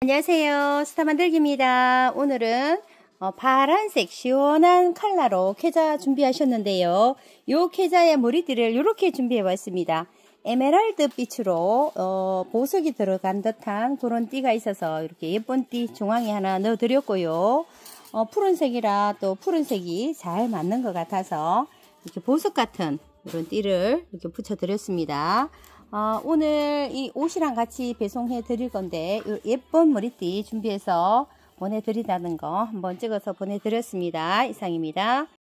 안녕하세요 스타 만들기입니다 오늘은 어, 파란색 시원한 칼라로 쾌자 준비하셨는데요 요 쾌자의 머리띠를 이렇게 준비해 봤습니다 에메랄드 빛으로 어, 보석이 들어간 듯한 그런 띠가 있어서 이렇게 예쁜 띠 중앙에 하나 넣어 드렸고요 어, 푸른색이라 또 푸른색이 잘 맞는 것 같아서 이렇게 보석 같은 이런 띠를 이렇게 붙여 드렸습니다 어, 오늘 이 옷이랑 같이 배송해 드릴 건데 예쁜 머리띠 준비해서 보내드리다는 거 한번 찍어서 보내드렸습니다. 이상입니다.